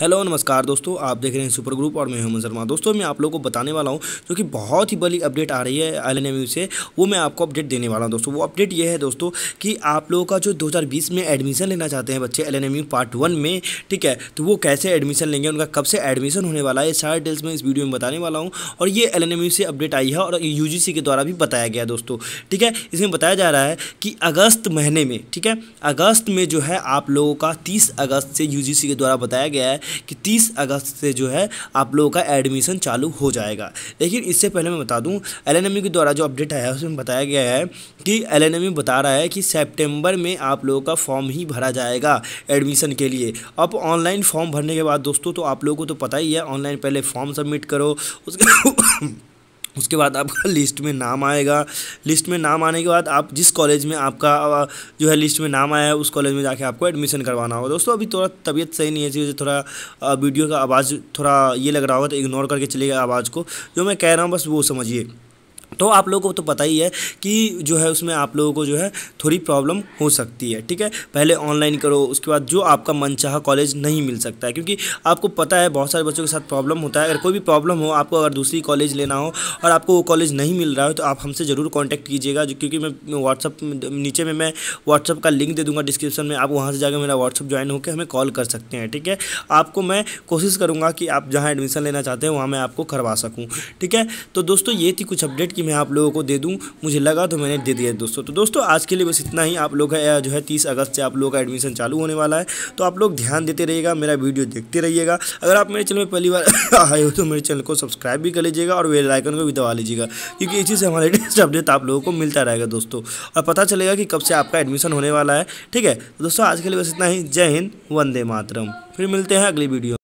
hello नमस्कार दोस्तों आप देख रहे हैं सुपर ग्रुप और मैं हूं शर्मा दोस्तों मैं आप लोगों को बताने वाला हूं जो कि बहुत ही बड़ी अपडेट आ रही है एल एन से वो मैं आपको अपडेट देने वाला हूं दोस्तों वो अपडेट ये है दोस्तों कि आप लोगों का जो 2020 में एडमिशन लेना चाहते हैं बच्चे एल एन पार्ट वन में ठीक है तो वो कैसे एडमिशन लेंगे उनका कब से एडमिशन होने वाला है सारे डिटेल्स मैं इस वीडियो में बताने वाला हूँ और ये एल एन से अपडेट आई है और यू के द्वारा भी बताया गया दोस्तों ठीक है इसमें बताया जा रहा है कि अगस्त महीने में ठीक है अगस्त में जो है आप लोगों का तीस अगस्त से यू के द्वारा बताया गया है कि तीस अगस्त से जो है आप लोगों का एडमिशन चालू हो जाएगा लेकिन इससे पहले मैं बता दूँ एल के द्वारा जो अपडेट आया है उसमें बताया गया है कि एल बता रहा है कि सेप्टेम्बर में आप लोगों का फॉर्म ही भरा जाएगा एडमिशन के लिए अब ऑनलाइन फॉर्म भरने के बाद दोस्तों तो आप लोगों को तो पता ही है ऑनलाइन पहले फॉर्म सबमिट करो उसके उसके बाद आपका लिस्ट में नाम आएगा लिस्ट में नाम आने के बाद आप जिस कॉलेज में आपका जो है लिस्ट में नाम आया है उस कॉलेज में जाके आपको एडमिशन करवाना होगा दोस्तों अभी थोड़ा तबीयत सही नहीं है इसी थोड़ा वीडियो का आवाज़ थोड़ा ये लग रहा होगा तो इग्नोर करके चलेगा आवाज़ को जो मैं कह रहा हूँ बस वो समझिए तो आप लोगों को तो पता ही है कि जो है उसमें आप लोगों को जो है थोड़ी प्रॉब्लम हो सकती है ठीक है पहले ऑनलाइन करो उसके बाद जो आपका मन चाह कॉलेज नहीं मिल सकता है क्योंकि आपको पता है बहुत सारे बच्चों के साथ प्रॉब्लम होता है अगर कोई भी प्रॉब्लम हो आपको अगर दूसरी कॉलेज लेना हो और आपको वो कॉलेज नहीं मिल रहा हो तो आप हमसे ज़रूर कॉन्टैक्ट कीजिएगा क्योंकि मैं व्हाट्सअप नीचे में मैं व्हाट्सअप का लिंक दे दूँगा डिस्क्रिप्शन में आप वहाँ से जाकर मेरा व्हाट्सअप ज्वाइन होकर हमें कॉल कर सकते हैं ठीक है आपको मैं कोशिश करूँगा कि आप जहाँ एडमिशन लेना चाहते हैं वहाँ मैं आपको करवा सकूँ ठीक है तो दोस्तों ये थी कुछ अपडेट कि मैं आप लोगों को दे दूँ मुझे लगा तो मैंने दे दिया दोस्तों तो दोस्तों आज के लिए बस इतना ही आप लोग का जो है तीस अगस्त से आप लोगों का एडमिशन चालू होने वाला है तो आप लोग ध्यान देते रहिएगा मेरा वीडियो देखते रहिएगा अगर आप मेरे चैनल में पहली बार आए हो तो मेरे चैनल को सब्सक्राइब भी कर लीजिएगा और वेलाइकन को भी दबा लीजिएगा क्योंकि इसी से हमारे लेटेस्ट अपडेट आप लोगों को मिलता रहेगा दोस्तों और पता चलेगा कि कब से आपका एडमिशन होने वाला है ठीक है तो दोस्तों आज के लिए बस इतना ही जय हिंद वंदे मातरम फिर मिलते हैं अगली वीडियो